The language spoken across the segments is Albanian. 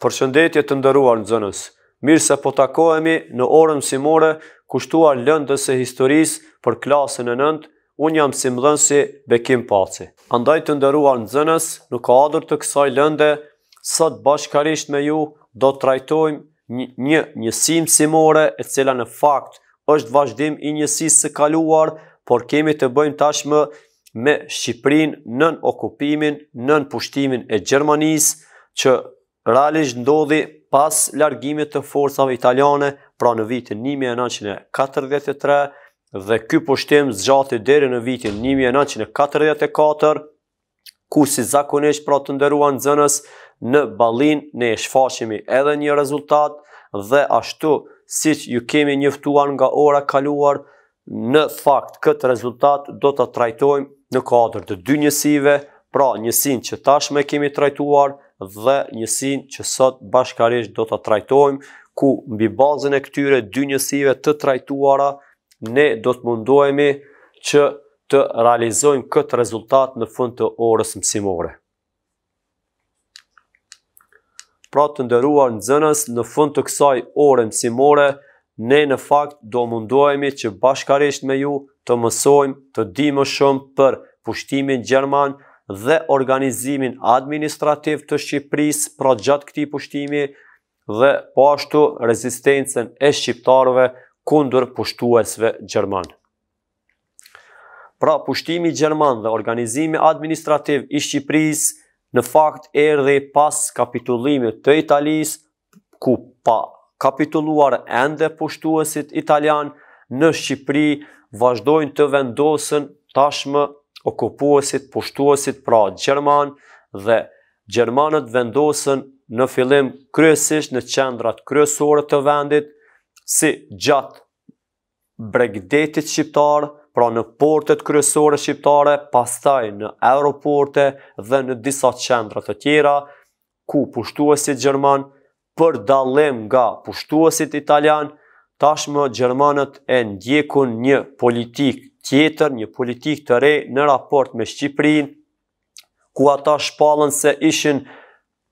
për shëndetje të ndëruar në zënës, mirë se po takoemi në orën mësimore kushtuar lëndës e historisë për klasën e nëndë, unë jam si mëdhënësi Bekim Paci. Andaj të ndëruar në zënës, në ka të kësaj lënde, sot bashkarisht me ju do të trajtojmë një njësim simore, e cila në fakt është vazhdim i njësisë së kaluar, por kemi të bëjmë tashmë me Shqiprin nën okupimin, nën pushtimin e Gjermanisë, që realisht ndodhi pas largimit të forcave italiane pra në vitin 1943 dhe ky pushtim zgjati deri në vitin 1944 ku si zakonisht pra të nderuan nxënës në Ballin ne shfaqemi edhe një rezultat dhe ashtu siç ju kemi njoftuar nga ora kaluar në fakt këtë rezultat do të trajtojmë në kadrë të dy njësive, pra njësin që tashme kemi trajtuar, dhe njësin që sot bashkarisht do të trajtojmë, ku mbi bazën e këtyre dy njësive të trajtuara, ne do të mundohemi që të realizojmë këtë rezultat në fund të orës mësimore. Pra të ndëruar në zënës, në fund të kësaj orë mësimore, ne në fakt do mundohemi që bashkarisht me ju të mësojmë të di më shumë për pushtimin Gjermanë, dhe organizimin administrativ të Shqipëris pra gjatë këti pushtimi dhe po ashtu rezistencen e Shqiptarve kundur pushtuesve Gjerman. Pra pushtimi Gjerman dhe organizimi administrativ i Shqipëris në fakt erdi pas kapitullimit të Italis ku pa kapitulluar ende pushtuesit italian në Shqipëri vazhdojnë të vendosën tashmë okupuosit, pushtuosit, pra Gjerman, dhe Gjermanët vendosën në filim kryesisht në qendrat kryesore të vendit, si gjatë bregdetit shqiptarë, pra në portet kryesore shqiptare, pastaj në aeroporte dhe në disa qendrat të tjera, ku pushtuosit Gjerman, për dalim nga pushtuosit Italianë, tashmë Gjermanët e ndjekun një politik tjetër, një politik të re në raport me Shqiprin, ku ata shpalën se ishin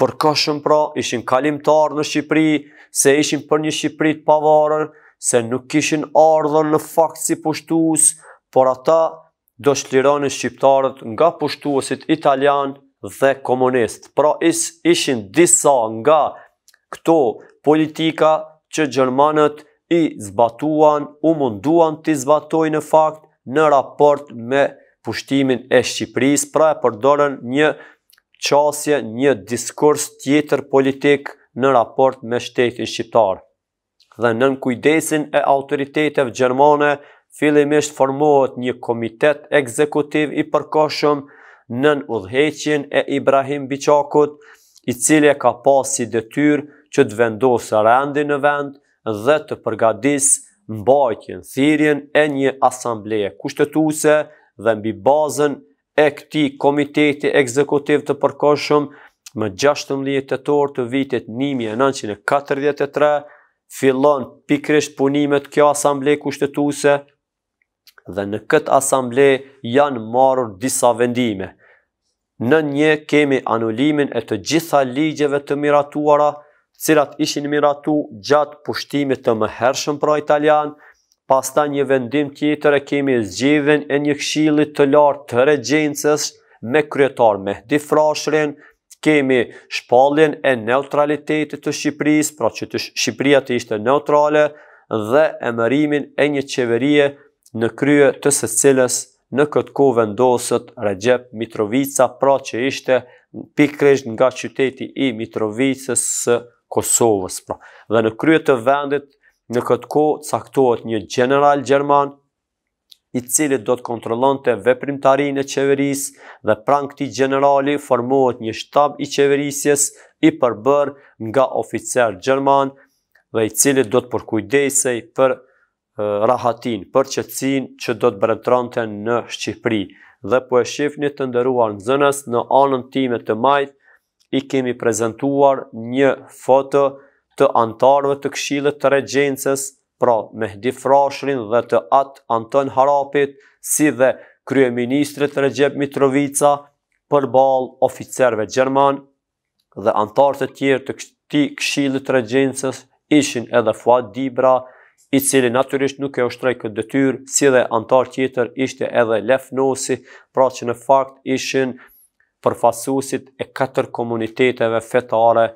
përkëshëm pra, ishin kalimtar në Shqipri, se ishin për një Shqiprit pavarën, se nuk ishin ardhën në fakt si pushtus, por ata do shlironi Shqiptarët nga pushtuosit italian dhe komunist. Pra ishin disa nga këto politika që Gjermanët i zbatuan, u munduan të zbatoj në fakt në raport me pushtimin e Shqipëris, pra e përdorën një qasje, një diskurs tjetër politik në raport me shtetin Shqiptar. Dhe në kujdesin e autoritetet Gjermane, fillimisht formohet një komitet ekzekutiv i përkoshëm në në udheqin e Ibrahim Bicakut, i cilje ka pasi dëtyr që të vendosë rendi në vend, dhe të përgadis mbajtjen, thirjen e një asambleje kushtetuse dhe mbi bazën e këti komiteti ekzekutiv të përkoshëm më 16 të torë të vitit 1943 fillon pikrish punimet kjo asamble kushtetuse dhe në këtë asamble janë marur disa vendime. Në një kemi anulimin e të gjitha ligjeve të miratuara cilat ishin miratu gjatë pushtimit të më hershëm pra italian, pasta një vendim tjetër e kemi zgjivin e një kshilit të lartë të regjensës me kryetar me difrashrin, kemi shpallin e neutralitetit të Shqipëris, pra që të Shqipëria të ishte neutrale, dhe emërimin e një qeverie në krye të së cilës në këtë kohë vendosët Recep Mitrovica, pra që ishte pikrish nga qyteti i Mitrovicës së Shqipëris. Kosovës, pra. Dhe në kryet të vendit, në këtë ko, caktohet një general Gjerman, i cilit do të kontrolon të veprimtari në qeveris, dhe pran këti generali formohet një shtab i qeverisjes, i përbër nga oficer Gjerman, dhe i cilit do të përkujdesej për rahatin, për qëtësin që do të bretronte në Shqipri. Dhe po e shifni të ndëruar në zënës në anën time të majtë, i kemi prezentuar një foto të antarëve të këshillit të regjencës, pra Mehdi Frashrin dhe të atë Anton Harapit, si dhe Kryeministrit Regjep Mitrovica për bal oficerve Gjerman dhe antarë të tjerë të këti këshillit të regjencës ishin edhe Fuad Dibra, i cili naturisht nuk e ushtrej këtë dëtyrë, si dhe antar tjetër ishte edhe Lef Nosi, pra që në fakt ishin përfasusit e katër komuniteteve fetare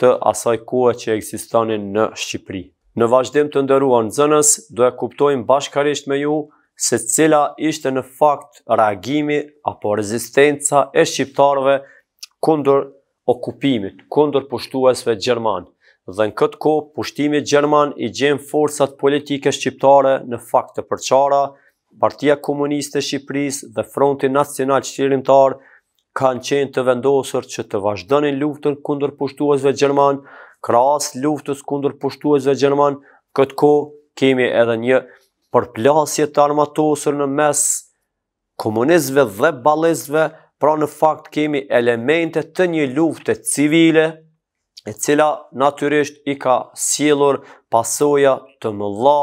të asaj kohe që ekzistonin në Shqipëri. Në vazhdim të ndëruar nxënës, do e kuptojmë bashkërisht me ju se cila ishte në fakt reagimi apo rezistenca e shqiptarëve kundër okupimit, kundër pushtuesve gjermanë. Dhe në këtë kohë, pushtimi gjerman i gjem forcat politike shqiptare në fakt të përçara, Partia Komuniste Shqipëris dhe Fronti Nacional Shqirimtar kanë qenë të vendosër që të vazhdonin luftën kundër pushtuazve Gjerman, kras luftës kundër pushtuazve Gjerman, këtë ko kemi edhe një përplasje të armatosër në mes komunizve dhe balizve, pra në fakt kemi elemente të një luftet civile, e cila naturisht i ka sielur pasoja të mëlla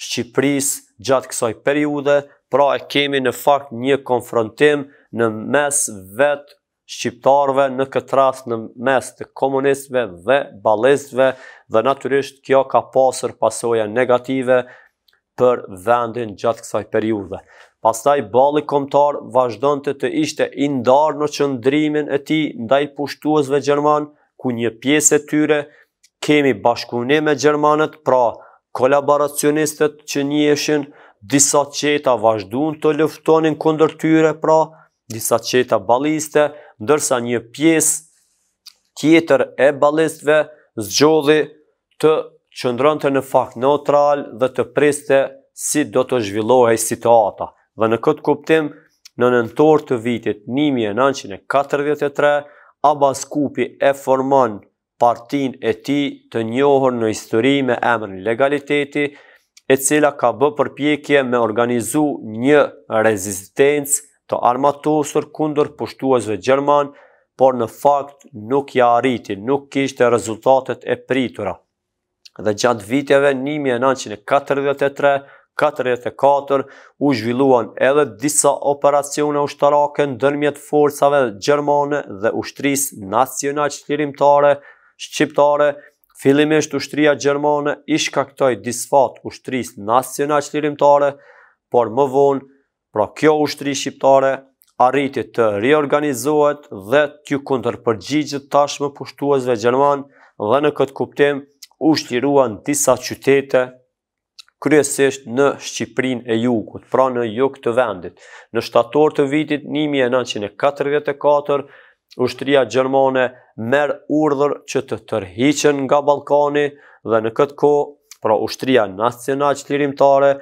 Shqipëris gjatë kësaj periude, pra e kemi në fakt një konfrontim të në mes vetë shqiptarëve në këtë rast në mes të komunistëve dhe ballëzve dhe natyrisht kjo ka pasur pasoja negative për vendin gjatë kësaj periudhe. Pastaj balli kombëtar vazhdonte të ishte i ndarë në qëndrimin e tij ndaj pushtuesve gjerman ku një pjesë e tyre kemi bashkëpunë me gjermanët, pra kolaboracionistët që njiheshin disa çeta vazhduan të luftonin kundër tyre, pra disa qeta baliste, ndërsa një pjesë tjetër e balistve zgjodhi të qëndronte në fakt neutral dhe të priste si do të zhvillohej situata. Dhe në këtë kuptim, në nëntor të vitit 1943, Abbas Kupi e formon partin e ti të njohër në histori me emrën legaliteti, e cila ka bë përpjekje me organizu një rezistencë të armatosur kundër pushtuesve gjerman, por në fakt nuk ja arriti, nuk kishte rezultatet e pritura. Dhe gjatë viteve 1943-44 u zhvilluan edhe disa operacione ushtarake në dërmjet forcave gjermane dhe ushtris nacional qëtirimtare, shqiptare, Filimisht ushtria Gjermane ishka këtoj disfat ushtris nacional qëtirimtare, por më vonë Pra kjo ushtri shqiptare arriti të reorganizohet dhe t'ju kundërpërgjigjit tashmë pushtuesve gjerman dhe në këtë kuptim ushtiruan disa qytete kryesisht në Shqiprin e jugut, pra në jug të vendit. Në shtator të vitit 1944, ushtria Gjermane merë urdhër që të tërhiqen nga Balkani dhe në këtë ko, pra ushtria nacional qëtërimtare,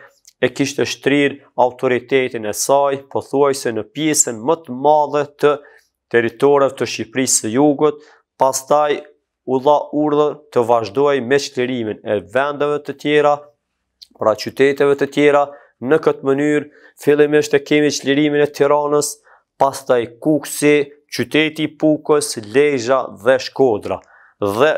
e kishtë shtrir autoritetin e saj, pëthuaj se në pjesën më të madhe të teritorat të Shqipërisë së jugët, pastaj u dha urdhë të vazhdoj me qëtërimin e vendeve të tjera, pra qyteteve të tjera, në këtë mënyrë, fillimisht të kemi qëtërimin e tiranës, pastaj kukësi, qyteti i pukës, lejxha dhe shkodra. Dhe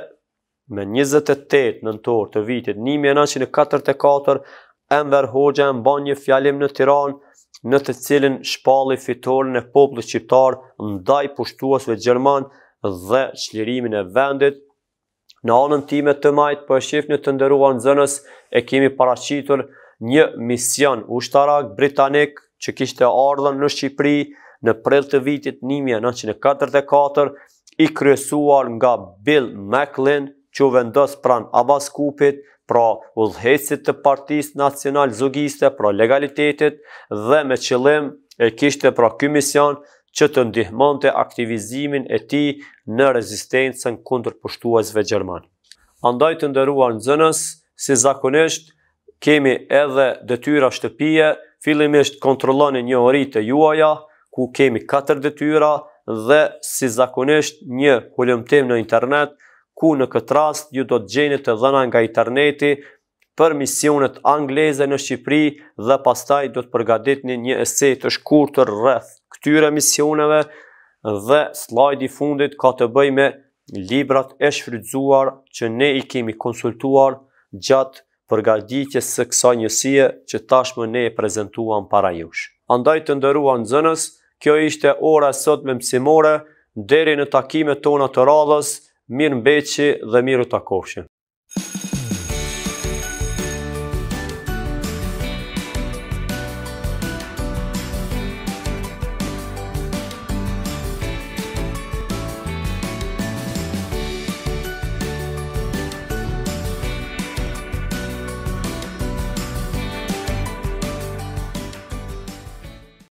me 28 nëntor të vitit 1944, Enver Hoxha e mba një fjalim në Tiran, në të cilin shpalli fitor në poplë qiptar ndaj pushtuasve Gjerman dhe qlirimin e vendit. Në anën time të majtë për shif në të ndëruan zënës e kemi paracitur një mision ushtarak britanik që kishte ardhën në Shqipëri në prill të vitit 1944 i kryesuar nga Bill Macklin, që vendos pran Abbas Kupit, pra udhëhecit të Partisë Nacional Zogiste, pra legalitetit dhe me qëllim e kishte pra ky mision që të ndihmonte aktivizimin e tij në rezistencën kundër pushtuesve gjermanë. Andaj të nderuar zënës, si zakonisht kemi edhe dëtyra shtëpie, fillimisht kontroloni një ori të juaja ku kemi katër detyra dhe si zakonisht një hulumtim në internet ku në këtë rast ju do të gjeni të dhëna nga interneti për misionet angleze në Shqipëri dhe pastaj do të përgadit një një esej të shkurtër rreth këtyre misioneve dhe slajdi fundit ka të bëj me librat e shfrydzuar që ne i kemi konsultuar gjatë përgatitjes së kësa njësie që tashmë ne e prezantuam para jush. Andaj të ndërua në zënës, kjo ishte ora sot me mësimore, deri në takime tona të radhës, mirë mbeqi dhe mirë të